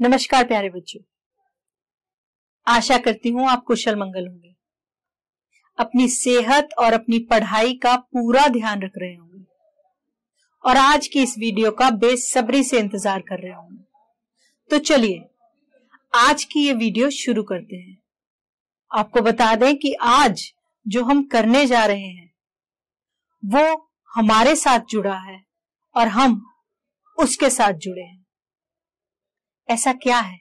नमस्कार प्यारे बच्चों आशा करती हूं आप कुशल मंगल होंगे अपनी सेहत और अपनी पढ़ाई का पूरा ध्यान रख रहे होंगे और आज की इस वीडियो का बेसब्री से इंतजार कर रहे होंगे तो चलिए आज की ये वीडियो शुरू करते हैं आपको बता दें कि आज जो हम करने जा रहे हैं वो हमारे साथ जुड़ा है और हम उसके साथ जुड़े हैं ऐसा क्या है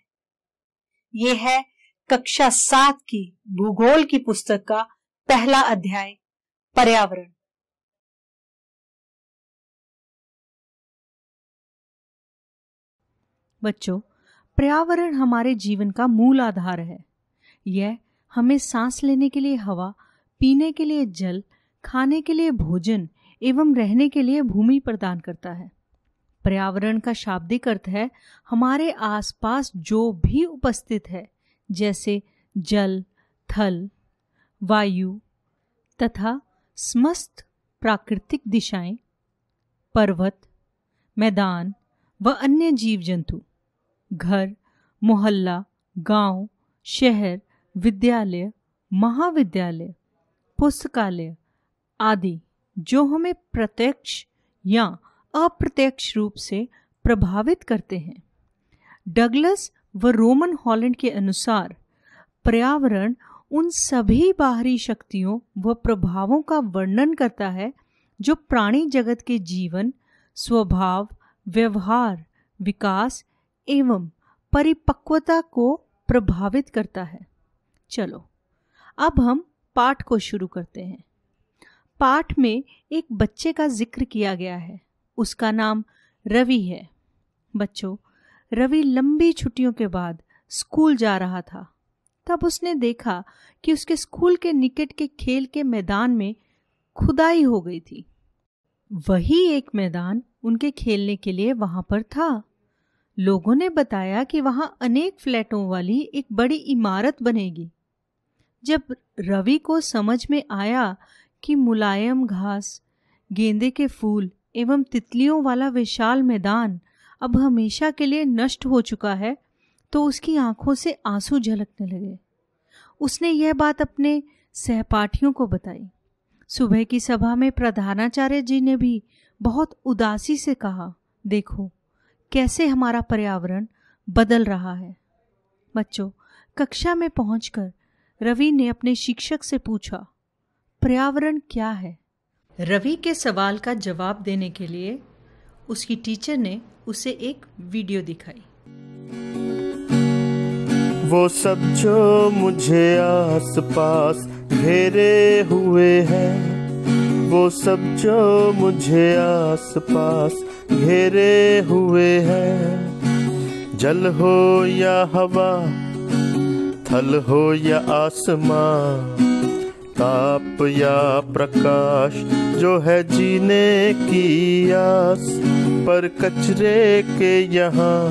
ये है कक्षा सात की भूगोल की पुस्तक का पहला अध्याय पर्यावरण बच्चों पर्यावरण हमारे जीवन का मूल आधार है यह हमें सांस लेने के लिए हवा पीने के लिए जल खाने के लिए भोजन एवं रहने के लिए भूमि प्रदान करता है पर्यावरण का शाब्दिक अर्थ है हमारे आसपास जो भी उपस्थित है जैसे जल थल वायु तथा समस्त प्राकृतिक दिशाएं, पर्वत मैदान व अन्य जीव जंतु घर मोहल्ला गांव, शहर विद्यालय महाविद्यालय पुस्तकालय आदि जो हमें प्रत्यक्ष या अप्रत्यक्ष रूप से प्रभावित करते हैं डगलस व रोमन हॉलैंड के अनुसार पर्यावरण उन सभी बाहरी शक्तियों व प्रभावों का वर्णन करता है जो प्राणी जगत के जीवन स्वभाव व्यवहार विकास एवं परिपक्वता को प्रभावित करता है चलो अब हम पाठ को शुरू करते हैं पाठ में एक बच्चे का जिक्र किया गया है उसका नाम रवि है बच्चों रवि लंबी छुट्टियों के बाद स्कूल जा रहा था तब उसने देखा कि उसके स्कूल के निकट के खेल के मैदान में खुदाई हो गई थी वही एक मैदान उनके खेलने के लिए वहां पर था लोगों ने बताया कि वहां अनेक फ्लैटों वाली एक बड़ी इमारत बनेगी जब रवि को समझ में आया कि मुलायम घास गेंदे के फूल एवं तितलियों वाला विशाल मैदान अब हमेशा के लिए नष्ट हो चुका है तो उसकी आंखों से आंसू झलकने लगे उसने यह बात अपने सहपाठियों को बताई सुबह की सभा में प्रधानाचार्य जी ने भी बहुत उदासी से कहा देखो कैसे हमारा पर्यावरण बदल रहा है बच्चों कक्षा में पहुंचकर रवि ने अपने शिक्षक से पूछा पर्यावरण क्या है रवि के सवाल का जवाब देने के लिए उसकी टीचर ने उसे एक वीडियो दिखाई वो सब जो मुझे आस पास घेरे हुए हैं वो सब जो मुझे आस पास घेरे हुए हैं जल हो या हवा थल हो या आसमां ताप या प्रकाश जो है जीने की आस पर कचरे के यहाँ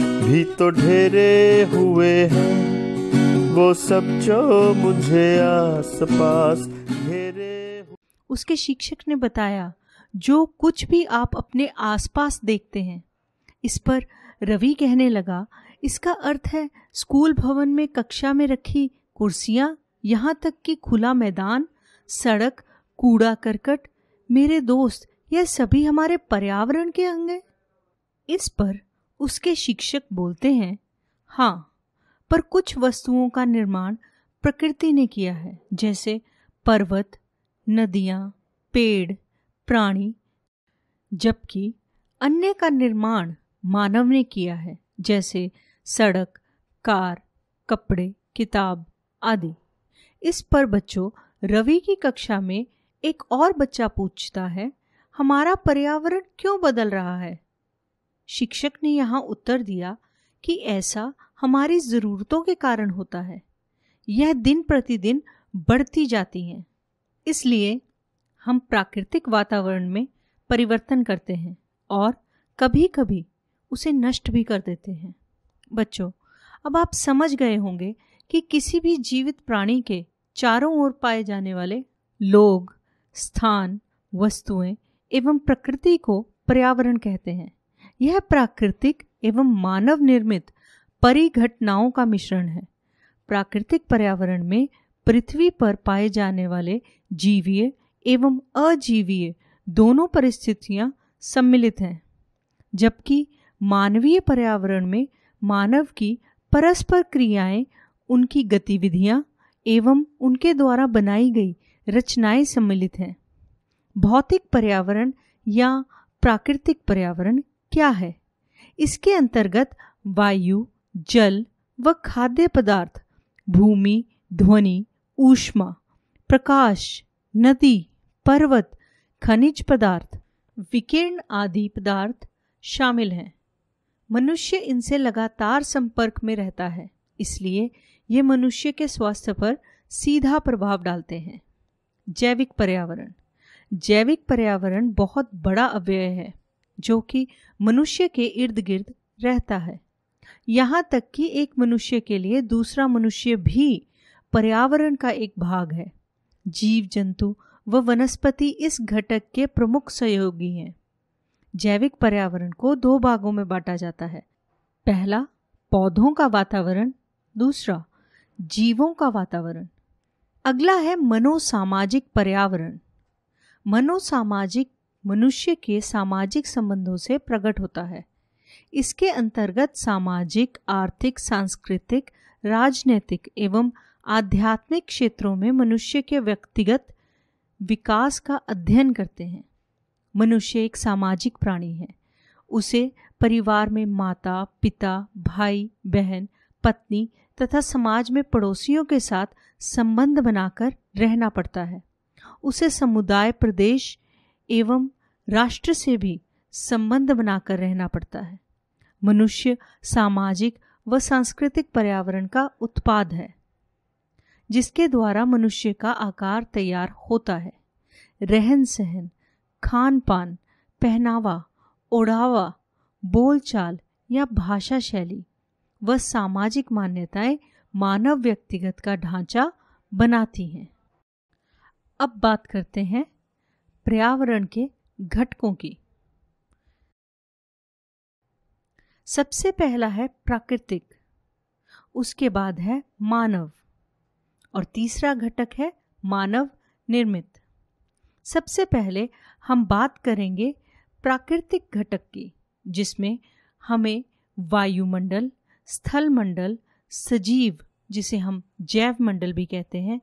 भी तो ढेरे हुए हैं वो सब जो मुझे आस पास घेरे उसके शिक्षक ने बताया जो कुछ भी आप अपने आसपास देखते हैं इस पर रवि कहने लगा इसका अर्थ है स्कूल भवन में कक्षा में रखी कुर्सियाँ यहाँ तक कि खुला मैदान सड़क कूड़ा करकट मेरे दोस्त यह सभी हमारे पर्यावरण के अंग हैं इस पर उसके शिक्षक बोलते हैं हाँ पर कुछ वस्तुओं का निर्माण प्रकृति ने किया है जैसे पर्वत नदियाँ पेड़ प्राणी जबकि अन्य का निर्माण मानव ने किया है जैसे सड़क कार कपड़े किताब आदि इस पर बच्चों रवि की कक्षा में एक और बच्चा पूछता है हमारा पर्यावरण क्यों बदल रहा है शिक्षक ने यहाँ उत्तर दिया कि ऐसा हमारी ज़रूरतों के कारण होता है यह दिन प्रतिदिन बढ़ती जाती हैं इसलिए हम प्राकृतिक वातावरण में परिवर्तन करते हैं और कभी कभी उसे नष्ट भी कर देते हैं बच्चों अब आप समझ गए होंगे कि किसी भी जीवित प्राणी के चारों ओर पाए जाने वाले लोग स्थान वस्तुएं एवं प्रकृति को पर्यावरण कहते हैं यह प्राकृतिक एवं मानव निर्मित परिघटनाओं का मिश्रण है प्राकृतिक पर्यावरण में पृथ्वी पर पाए जाने वाले जीवीय एवं अजीवीय दोनों परिस्थितियां सम्मिलित हैं जबकि मानवीय पर्यावरण में मानव की परस्पर क्रियाएं उनकी गतिविधियाँ एवं उनके द्वारा बनाई गई रचनाएं सम्मिलित हैं भौतिक पर्यावरण या प्राकृतिक पर्यावरण क्या है इसके अंतर्गत वायु जल व खाद्य पदार्थ भूमि ध्वनि ऊष्मा प्रकाश नदी पर्वत खनिज पदार्थ विकिरण आदि पदार्थ शामिल हैं मनुष्य इनसे लगातार संपर्क में रहता है इसलिए ये मनुष्य के स्वास्थ्य पर सीधा प्रभाव डालते हैं जैविक पर्यावरण जैविक पर्यावरण बहुत बड़ा अव्यय है जो कि मनुष्य के इर्द गिर्द रहता है यहाँ तक कि एक मनुष्य के लिए दूसरा मनुष्य भी पर्यावरण का एक भाग है जीव जंतु व वनस्पति इस घटक के प्रमुख सहयोगी हैं जैविक पर्यावरण को दो भागों में बांटा जाता है पहला पौधों का वातावरण दूसरा जीवों का वातावरण अगला है मनोसामाजिक पर्यावरण मनोसामाजिक मनुष्य के सामाजिक संबंधों से प्रकट होता है इसके अंतर्गत सामाजिक आर्थिक सांस्कृतिक राजनैतिक एवं आध्यात्मिक क्षेत्रों में मनुष्य के व्यक्तिगत विकास का अध्ययन करते हैं मनुष्य एक सामाजिक प्राणी है उसे परिवार में माता पिता भाई बहन पत्नी तथा समाज में पड़ोसियों के साथ संबंध बनाकर रहना पड़ता है उसे समुदाय प्रदेश एवं राष्ट्र से भी संबंध बनाकर रहना पड़ता है मनुष्य सामाजिक व सांस्कृतिक पर्यावरण का उत्पाद है जिसके द्वारा मनुष्य का आकार तैयार होता है रहन सहन खान पान पहनावा ओढ़ावा बोलचाल या भाषा शैली व सामाजिक मान्यताएं मानव व्यक्तिगत का ढांचा बनाती हैं अब बात करते हैं पर्यावरण के घटकों की सबसे पहला है प्राकृतिक उसके बाद है मानव और तीसरा घटक है मानव निर्मित सबसे पहले हम बात करेंगे प्राकृतिक घटक की जिसमें हमें वायुमंडल स्थल मंडल सजीव जिसे हम जैव मंडल भी कहते हैं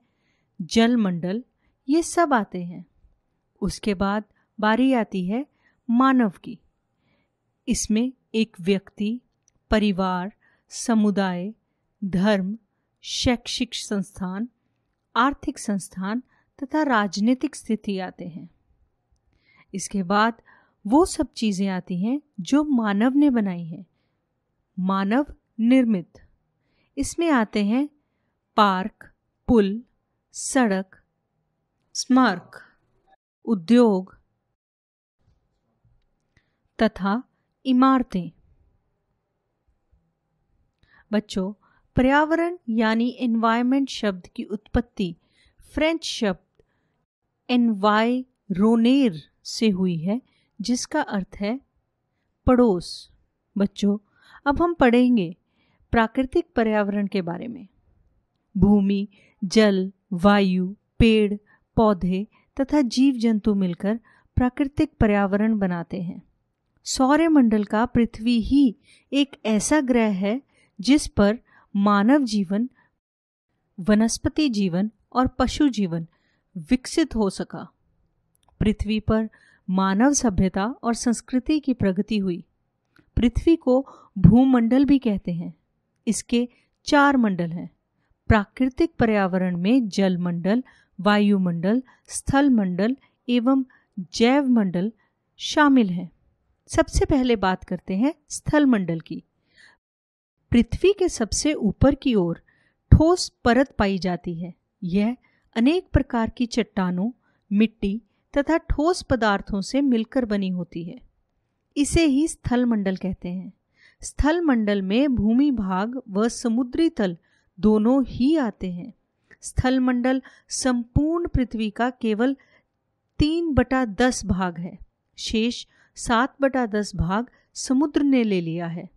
जल मंडल ये सब आते हैं उसके बाद बारी आती है मानव की इसमें एक व्यक्ति परिवार समुदाय धर्म शैक्षिक संस्थान आर्थिक संस्थान तथा राजनीतिक स्थिति आते हैं इसके बाद वो सब चीज़ें आती हैं जो मानव ने बनाई हैं मानव निर्मित इसमें आते हैं पार्क पुल सड़क स्मारक उद्योग तथा इमारतें बच्चों पर्यावरण यानी एनवायरमेंट शब्द की उत्पत्ति फ्रेंच शब्द एनवायरोनेर से हुई है जिसका अर्थ है पड़ोस बच्चों अब हम पढ़ेंगे प्राकृतिक पर्यावरण के बारे में भूमि जल वायु पेड़ पौधे तथा जीव जंतु मिलकर प्राकृतिक पर्यावरण बनाते हैं सौर्यमंडल का पृथ्वी ही एक ऐसा ग्रह है जिस पर मानव जीवन वनस्पति जीवन और पशु जीवन विकसित हो सका पृथ्वी पर मानव सभ्यता और संस्कृति की प्रगति हुई पृथ्वी को भूमंडल भी कहते हैं इसके चार मंडल हैं प्राकृतिक पर्यावरण में जल मंडल वायुमंडल स्थल मंडल एवं जैव मंडल शामिल हैं सबसे पहले बात करते हैं स्थल मंडल की पृथ्वी के सबसे ऊपर की ओर ठोस परत पाई जाती है यह अनेक प्रकार की चट्टानों मिट्टी तथा ठोस पदार्थों से मिलकर बनी होती है इसे ही स्थल मंडल कहते हैं स्थल मंडल में भूमि भाग व समुद्री तल दोनों ही आते हैं स्थल मंडल संपूर्ण पृथ्वी का केवल तीन बटा दस भाग है शेष सात बटा दस भाग समुद्र ने ले लिया है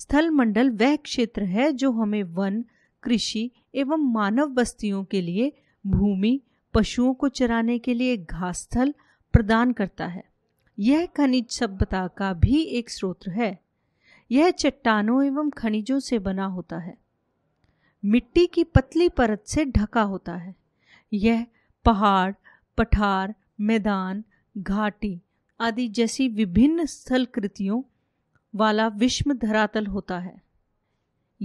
स्थल मंडल वह क्षेत्र है जो हमें वन कृषि एवं मानव बस्तियों के लिए भूमि पशुओं को चराने के लिए घास स्थल प्रदान करता है यह खनिज सभ्यता का भी एक स्रोत है यह चट्टानों एवं खनिजों से बना होता है मिट्टी की पतली परत से ढका होता है यह पहाड़ पठार मैदान घाटी आदि जैसी विभिन्न स्थलकृतियों वाला विश्व धरातल होता है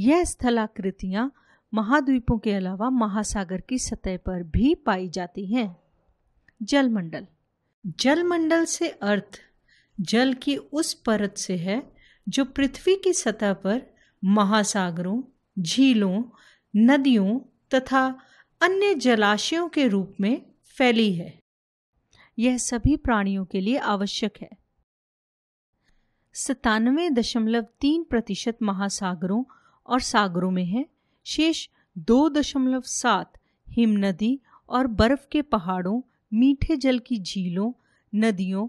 यह स्थलाकृतियां महाद्वीपों के अलावा महासागर की सतह पर भी पाई जाती हैं जलमंडल जलमंडल से अर्थ जल की उस परत से है जो पृथ्वी की सतह पर महासागरों झीलों नदियों तथा अन्य जलाशयों के रूप में फैली है यह सभी प्राणियों के लिए आवश्यक है सतानवे दशमलव तीन प्रतिशत महासागरों और सागरों में है शेष दो दशमलव सात हिम नदी और बर्फ के पहाड़ों मीठे जल की झीलों नदियों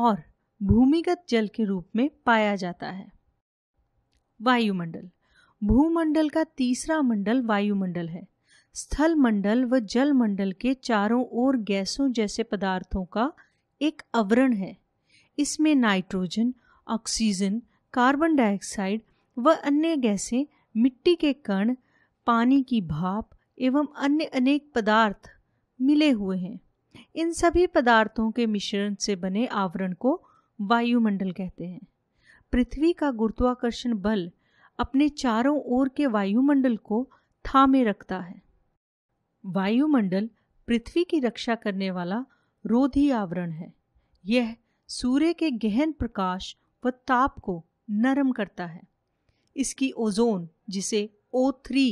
और भूमिगत जल के रूप में पाया जाता है वायुमंडल भूमंडल का तीसरा मंडल वायुमंडल है स्थल मंडल व जल मंडल के चारों ओर गैसों जैसे पदार्थों का एक आवरण है इसमें नाइट्रोजन ऑक्सीजन कार्बन डाइऑक्साइड व अन्य गैसें मिट्टी के कण पानी की भाप एवं अन्य अनेक पदार्थ मिले हुए हैं इन सभी पदार्थों के मिश्रण से बने आवरण को वायुमंडल कहते हैं पृथ्वी का गुरुत्वाकर्षण बल अपने चारों ओर के वायुमंडल को थामे रखता है वायुमंडल पृथ्वी की रक्षा करने वाला रोधी आवरण है यह सूर्य के गहन प्रकाश व ताप को नरम करता है इसकी ओजोन जिसे ओ थ्री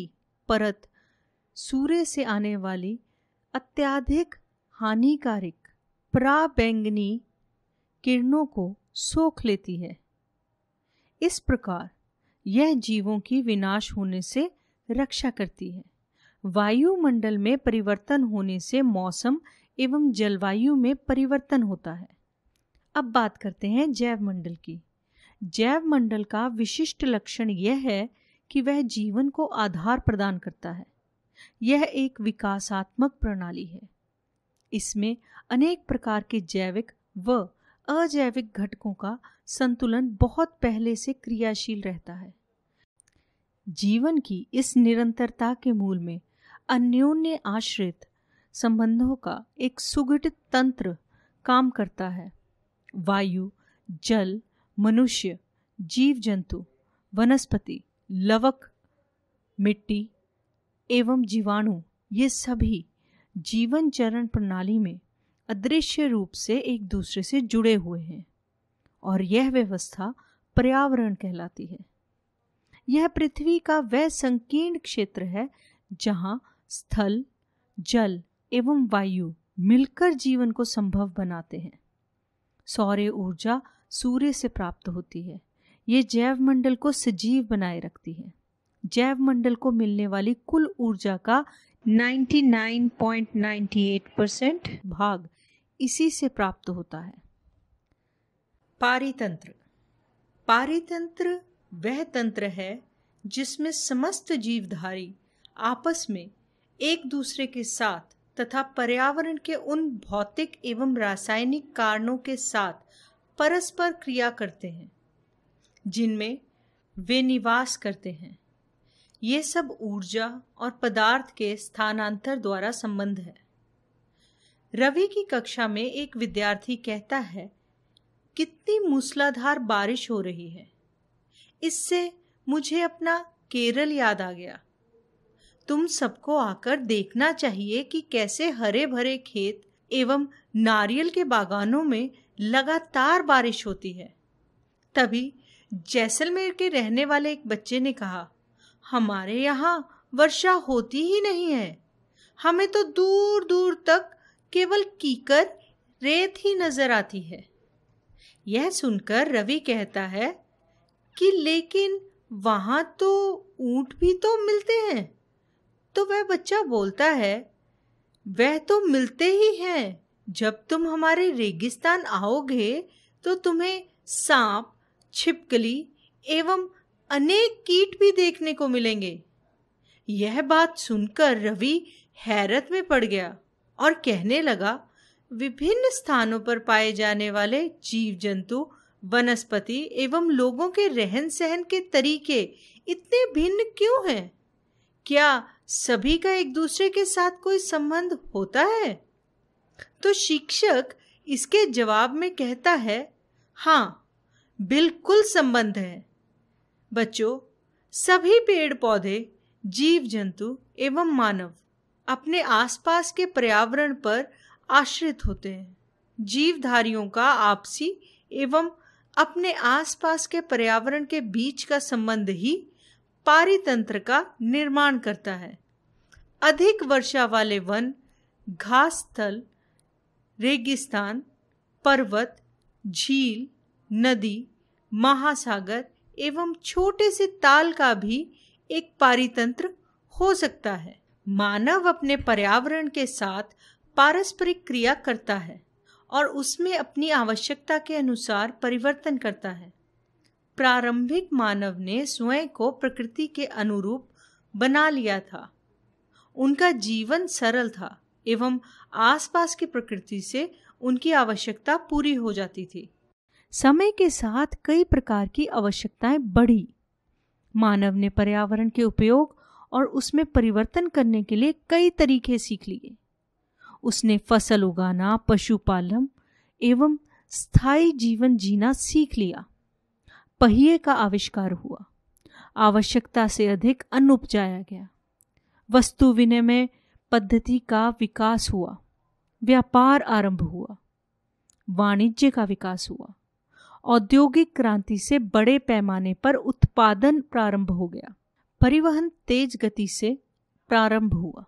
परत सूर्य से आने वाली अत्याधिक हानिकारक प्राबैंगनी किरणों को सोख लेती है इस प्रकार यह जीवों की विनाश होने से रक्षा करती है वायुमंडल में परिवर्तन होने से मौसम एवं जलवायु में परिवर्तन होता है अब बात करते हैं जैव मंडल की जैव मंडल का विशिष्ट लक्षण यह है कि वह जीवन को आधार प्रदान करता है यह एक विकासात्मक प्रणाली है इसमें अनेक प्रकार के जैविक व अजैविक घटकों का संतुलन बहुत पहले से क्रियाशील रहता है जीवन की इस निरंतरता के मूल में अन्योन्य आश्रित संबंधों का एक सुगठित तंत्र काम करता है वायु जल मनुष्य जीव जंतु वनस्पति लवक मिट्टी एवं जीवाणु ये सभी जीवन चरण प्रणाली में अदृश्य रूप से एक दूसरे से जुड़े हुए हैं और यह व्यवस्था पर्यावरण कहलाती है यह पृथ्वी का वह संकीर्ण क्षेत्र है जहाँ स्थल जल एवं वायु मिलकर जीवन को संभव बनाते हैं सौर्य ऊर्जा सूर्य से प्राप्त होती है ये मंडल को सजीव बनाए रखती है जैव मंडल को मिलने वाली कुल ऊर्जा का 99.98 परसेंट भाग इसी से प्राप्त होता है पारितंत्र पारितंत्र वह तंत्र है जिसमें समस्त जीवधारी आपस में एक दूसरे के साथ तथा पर्यावरण के उन भौतिक एवं रासायनिक कारणों के साथ परस्पर क्रिया करते हैं जिनमें वे निवास करते हैं ये सब ऊर्जा और पदार्थ के स्थानांतर द्वारा संबंध है रवि की कक्षा में एक विद्यार्थी कहता है कितनी मूसलाधार बारिश हो रही है इससे मुझे अपना केरल याद आ गया तुम सबको आकर देखना चाहिए कि कैसे हरे भरे खेत एवं नारियल के बागानों में लगातार बारिश होती है तभी जैसलमेर के रहने वाले एक बच्चे ने कहा हमारे यहाँ वर्षा होती ही नहीं है हमें तो दूर दूर तक केवल कीकर रेत ही नजर आती है यह सुनकर रवि कहता है कि लेकिन वहाँ तो ऊंट भी तो मिलते हैं तो वह बच्चा बोलता है वह तो मिलते ही हैं जब तुम हमारे रेगिस्तान आओगे तो तुम्हें सांप छिपकली एवं अनेक कीट भी देखने को मिलेंगे यह बात सुनकर रवि हैरत में पड़ गया और कहने लगा विभिन्न स्थानों पर पाए जाने वाले जीव जंतु वनस्पति एवं लोगों के रहन सहन के तरीके इतने भिन्न क्यों हैं क्या सभी का एक दूसरे के साथ कोई संबंध होता है तो शिक्षक इसके जवाब में कहता है हाँ बिल्कुल संबंध है बच्चों सभी पेड़ पौधे जीव जंतु एवं मानव अपने आसपास के पर्यावरण पर आश्रित होते हैं जीवधारियों का आपसी एवं अपने आसपास के पर्यावरण के बीच का संबंध ही पारितंत्र का निर्माण करता है अधिक वर्षा वाले वन घास स्थल रेगिस्तान पर्वत झील नदी महासागर एवं छोटे से ताल का भी एक पारितंत्र हो सकता है मानव अपने पर्यावरण के साथ पारस्परिक क्रिया करता है और उसमें अपनी आवश्यकता के अनुसार परिवर्तन करता है प्रारंभिक मानव ने स्वयं को प्रकृति के अनुरूप बना लिया था उनका जीवन सरल था एवं आसपास की प्रकृति से उनकी आवश्यकता पूरी हो जाती थी समय के साथ कई प्रकार की आवश्यकताएं बढ़ी मानव ने पर्यावरण के उपयोग और उसमें परिवर्तन करने के लिए कई तरीके सीख लिए उसने फसल उगाना पशुपालन एवं स्थायी जीवन जीना सीख लिया पहिए का आविष्कार हुआ आवश्यकता से अधिक अन्न उपजाया गया वस्तु विनिमय पद्धति का विकास हुआ व्यापार आरंभ हुआ वाणिज्य का विकास हुआ औद्योगिक क्रांति से बड़े पैमाने पर उत्पादन प्रारंभ हो गया परिवहन तेज गति से प्रारंभ हुआ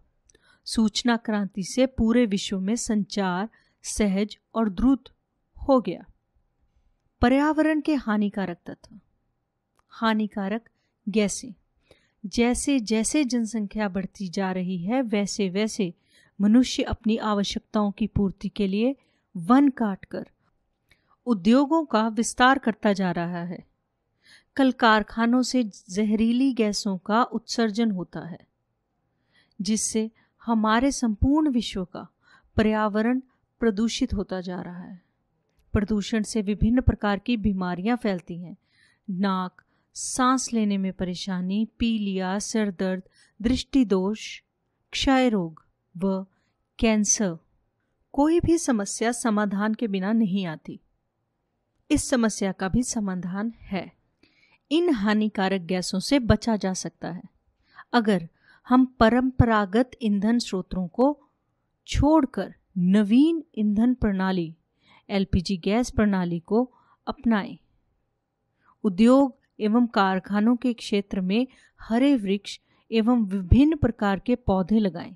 सूचना क्रांति से पूरे विश्व में संचार सहज और द्रुत हो गया पर्यावरण के हानिकारक तत्व हानिकारक गैसें जैसे जैसे जनसंख्या बढ़ती जा रही है वैसे वैसे मनुष्य अपनी आवश्यकताओं की पूर्ति के लिए वन काटकर उद्योगों का विस्तार करता जा रहा है कल कारखानों से जहरीली गैसों का उत्सर्जन होता है जिससे हमारे संपूर्ण विश्व का पर्यावरण प्रदूषित होता जा रहा है प्रदूषण से विभिन्न प्रकार की बीमारियां फैलती हैं नाक सांस लेने में परेशानी पीलिया सर दर्द दोष क्षय रोग व कैंसर कोई भी समस्या समाधान के बिना नहीं आती इस समस्या का भी समाधान है इन हानिकारक गैसों से बचा जा सकता है अगर हम परंपरागत ईंधन स्रोतों को छोड़कर नवीन ईंधन प्रणाली एलपीजी गैस प्रणाली को अपनाएं उद्योग एवं कारखानों के क्षेत्र में हरे वृक्ष एवं विभिन्न प्रकार के पौधे लगाएं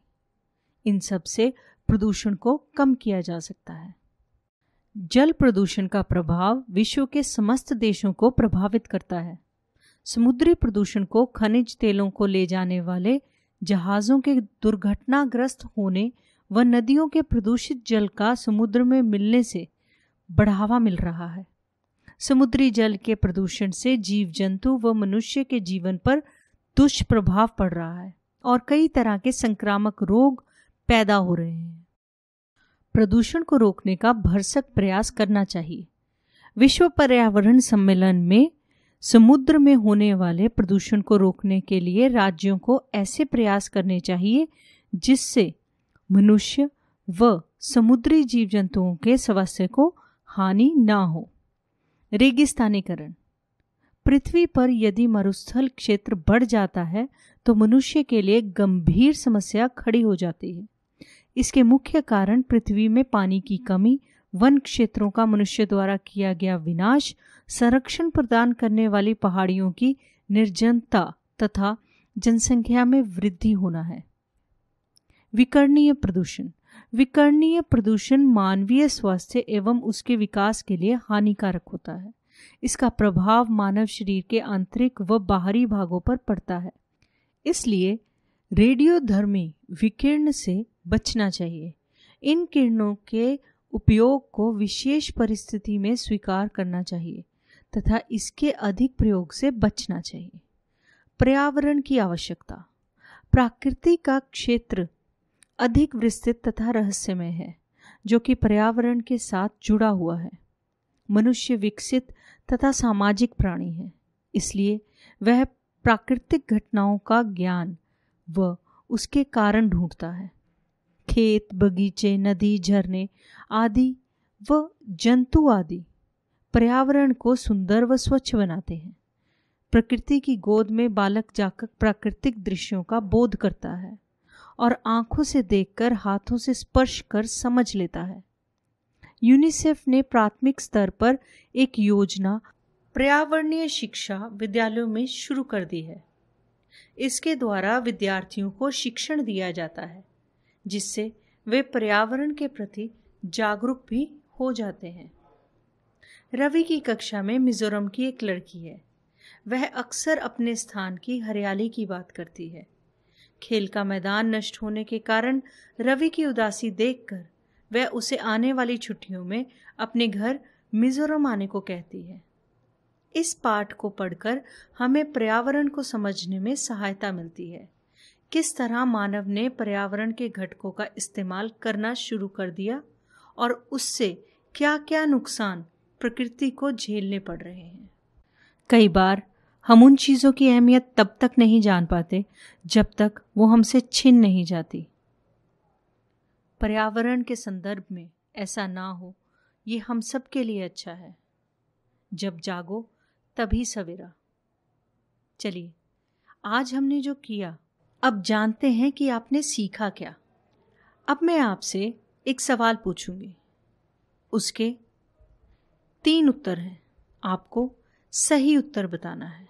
इन सब से प्रदूषण को कम किया जा सकता है जल प्रदूषण का प्रभाव विश्व के समस्त देशों को प्रभावित करता है समुद्री प्रदूषण को खनिज तेलों को ले जाने वाले जहाज़ों के दुर्घटनाग्रस्त होने व नदियों के प्रदूषित जल का समुद्र में मिलने से बढ़ावा मिल रहा है समुद्री जल के प्रदूषण से जीव जंतु व मनुष्य के जीवन पर दुष्प्रभाव पड़ रहा है और कई तरह के संक्रामक रोग पैदा हो रहे हैं प्रदूषण को रोकने का भरसक प्रयास करना चाहिए विश्व पर्यावरण सम्मेलन में समुद्र में होने वाले प्रदूषण को रोकने के लिए राज्यों को ऐसे प्रयास करने चाहिए जिससे मनुष्य व समुद्री जीव जंतुओं के स्वास्थ्य को हानि ना हो रेगिस्तानीकरण पृथ्वी पर यदि मरुस्थल क्षेत्र बढ़ जाता है तो मनुष्य के लिए गंभीर समस्या खड़ी हो जाती है इसके मुख्य कारण पृथ्वी में पानी की कमी वन क्षेत्रों का मनुष्य द्वारा किया गया विनाश संरक्षण प्रदान करने वाली पहाड़ियों की निर्जनता तथा जनसंख्या में वृद्धि होना है विकर्णीय प्रदूषण विकर्णीय प्रदूषण मानवीय स्वास्थ्य एवं उसके विकास के लिए हानिकारक होता है इसका प्रभाव मानव शरीर के आंतरिक व बाहरी भागों पर पड़ता है इसलिए रेडियोधर्मी विकिरण से बचना चाहिए इन किरणों के उपयोग को विशेष परिस्थिति में स्वीकार करना चाहिए तथा इसके अधिक प्रयोग से बचना चाहिए पर्यावरण की आवश्यकता प्रकृति का क्षेत्र अधिक विस्तृत तथा रहस्यमय है जो कि पर्यावरण के साथ जुड़ा हुआ है मनुष्य विकसित तथा सामाजिक प्राणी है इसलिए वह प्राकृतिक घटनाओं का ज्ञान व उसके कारण ढूंढता है खेत बगीचे नदी झरने आदि व जंतु आदि पर्यावरण को सुंदर व स्वच्छ बनाते हैं प्रकृति की गोद में बालक जाकर प्राकृतिक दृश्यों का बोध करता है और आंखों से देखकर हाथों से स्पर्श कर समझ लेता है यूनिसेफ ने प्राथमिक स्तर पर एक योजना पर्यावरणीय शिक्षा विद्यालयों में शुरू कर दी है इसके द्वारा विद्यार्थियों को शिक्षण दिया जाता है जिससे वे पर्यावरण के प्रति जागरूक भी हो जाते हैं रवि की कक्षा में मिजोरम की एक लड़की है वह अक्सर अपने स्थान की हरियाली की बात करती है खेल का मैदान नष्ट होने के कारण रवि की उदासी देखकर वह उसे आने वाली छुट्टियों में अपने घर मिजोरम आने को कहती है इस पाठ को पढ़कर हमें पर्यावरण को समझने में सहायता मिलती है किस तरह मानव ने पर्यावरण के घटकों का इस्तेमाल करना शुरू कर दिया और उससे क्या क्या नुकसान प्रकृति को झेलने पड़ रहे हैं कई बार हम उन चीज़ों की अहमियत तब तक नहीं जान पाते जब तक वो हमसे छिन नहीं जाती पर्यावरण के संदर्भ में ऐसा ना हो ये हम सब के लिए अच्छा है जब जागो तभी सवेरा चलिए आज हमने जो किया अब जानते हैं कि आपने सीखा क्या अब मैं आपसे एक सवाल पूछूंगी उसके तीन उत्तर हैं आपको सही उत्तर बताना है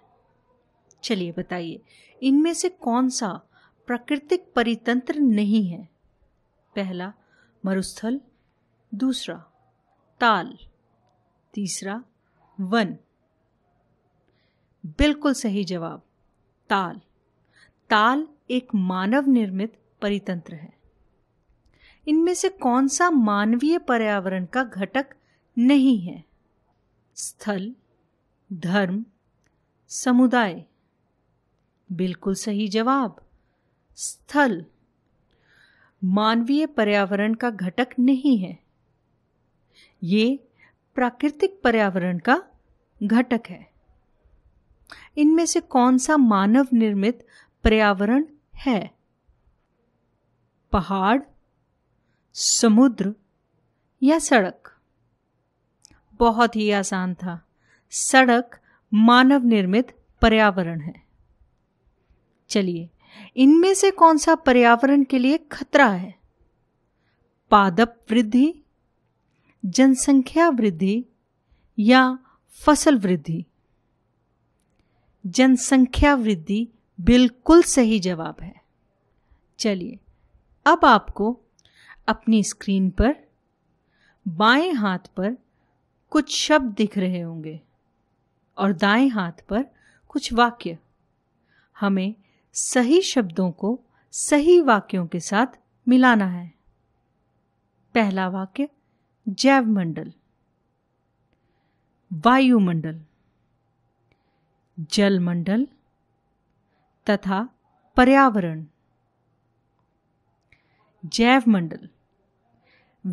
चलिए बताइए इनमें से कौन सा प्राकृतिक परितंत्र नहीं है पहला मरुस्थल दूसरा ताल तीसरा वन बिल्कुल सही जवाब ताल ताल एक मानव निर्मित परितंत्र है इनमें से कौन सा मानवीय पर्यावरण का घटक नहीं है स्थल धर्म समुदाय बिल्कुल सही जवाब स्थल मानवीय पर्यावरण का घटक नहीं है ये प्राकृतिक पर्यावरण का घटक है इनमें से कौन सा मानव निर्मित पर्यावरण है पहाड़ समुद्र या सड़क बहुत ही आसान था सड़क मानव निर्मित पर्यावरण है चलिए इनमें से कौन सा पर्यावरण के लिए खतरा है पादप वृद्धि जनसंख्या वृद्धि या फसल वृद्धि जनसंख्या वृद्धि बिल्कुल सही जवाब है चलिए अब आपको अपनी स्क्रीन पर बाएं हाथ पर कुछ शब्द दिख रहे होंगे और दाएं हाथ पर कुछ वाक्य हमें सही शब्दों को सही वाक्यों के साथ मिलाना है पहला वाक्य जैव मंडल वायुमंडल जलमंडल तथा पर्यावरण जैव मंडल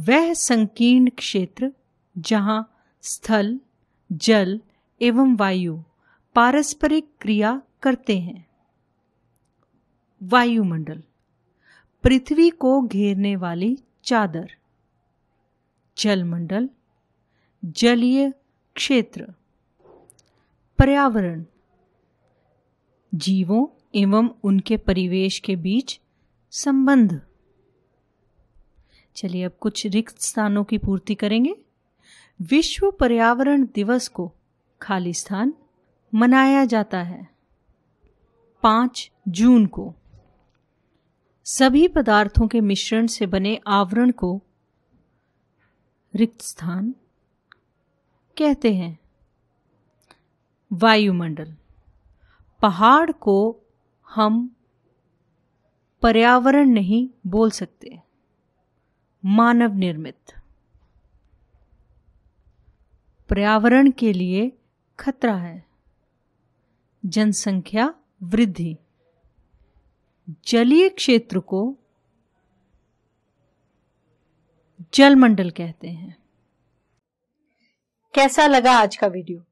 वह संकीर्ण क्षेत्र जहां स्थल जल एवं वायु पारस्परिक क्रिया करते हैं वायुमंडल पृथ्वी को घेरने वाली चादर जलमंडल जलीय क्षेत्र पर्यावरण जीवों एवं उनके परिवेश के बीच संबंध चलिए अब कुछ रिक्त स्थानों की पूर्ति करेंगे विश्व पर्यावरण दिवस को खाली स्थान मनाया जाता है पांच जून को सभी पदार्थों के मिश्रण से बने आवरण को रिक्त स्थान कहते हैं वायुमंडल पहाड़ को हम पर्यावरण नहीं बोल सकते मानव निर्मित पर्यावरण के लिए खतरा है जनसंख्या वृद्धि जलीय क्षेत्र को जलमंडल कहते हैं कैसा लगा आज का वीडियो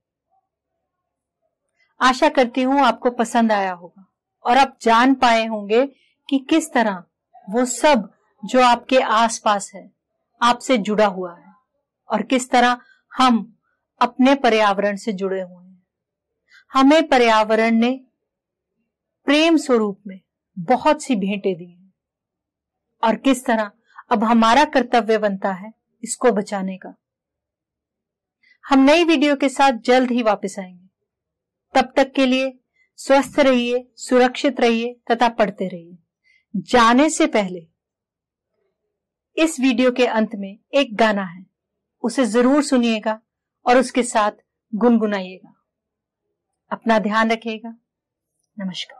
आशा करती हूं आपको पसंद आया होगा और आप जान पाए होंगे कि किस तरह वो सब जो आपके आसपास है आपसे जुड़ा हुआ है और किस तरह हम अपने पर्यावरण से जुड़े हुए हैं हमें पर्यावरण ने प्रेम स्वरूप में बहुत सी भेंटे दी हैं और किस तरह अब हमारा कर्तव्य बनता है इसको बचाने का हम नई वीडियो के साथ जल्द ही वापस आएंगे तब तक के लिए स्वस्थ रहिए सुरक्षित रहिए तथा पढ़ते रहिए जाने से पहले इस वीडियो के अंत में एक गाना है उसे जरूर सुनिएगा और उसके साथ गुनगुनाइएगा अपना ध्यान रखिएगा नमस्कार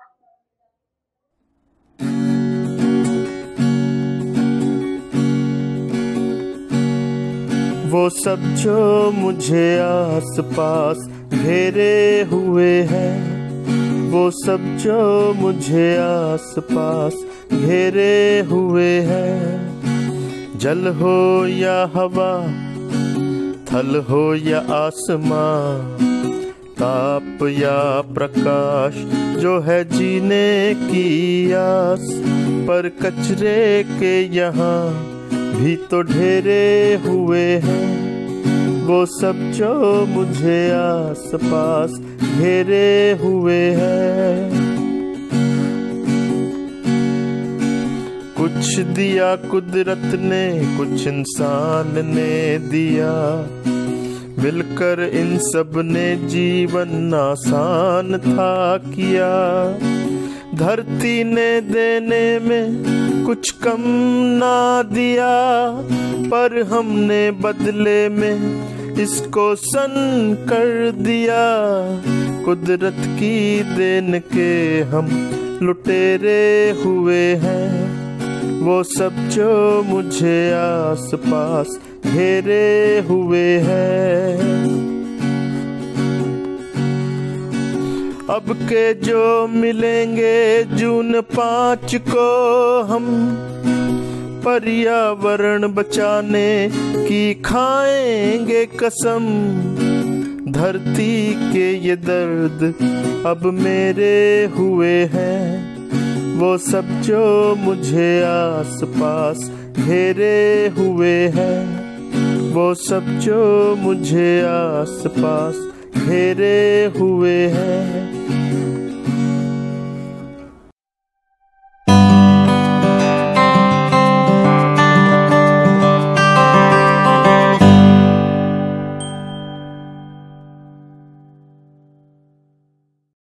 वो सब जो मुझे आस पास घेरे हुए हैं वो सब जो मुझे आस पास घेरे हुए है जल हो या हवा थल हो या आसमां ताप या प्रकाश जो है जीने की आस पर कचरे के यहाँ भी तो ढेरे हुए हैं वो सब जो मुझे आस पास घेरे हुए है कुछ दिया कुदरत ने कुछ इंसान ने दिया मिलकर इन सब ने जीवन आसान था किया धरती ने देने में कुछ कम ना दिया पर हमने बदले में इसको सन कर दिया कुदरत की देन के हम लुटेरे हुए हैं वो सब जो मुझे आस पास घेरे हुए हैं अब के जो मिलेंगे जून पांच को हम पर्यावरण बचाने की खाएंगे कसम धरती के ये दर्द अब मेरे हुए हैं वो सब जो मुझे पास घेरे हुए हैं वो सब जो मुझे आस पास घेरे हुए हैं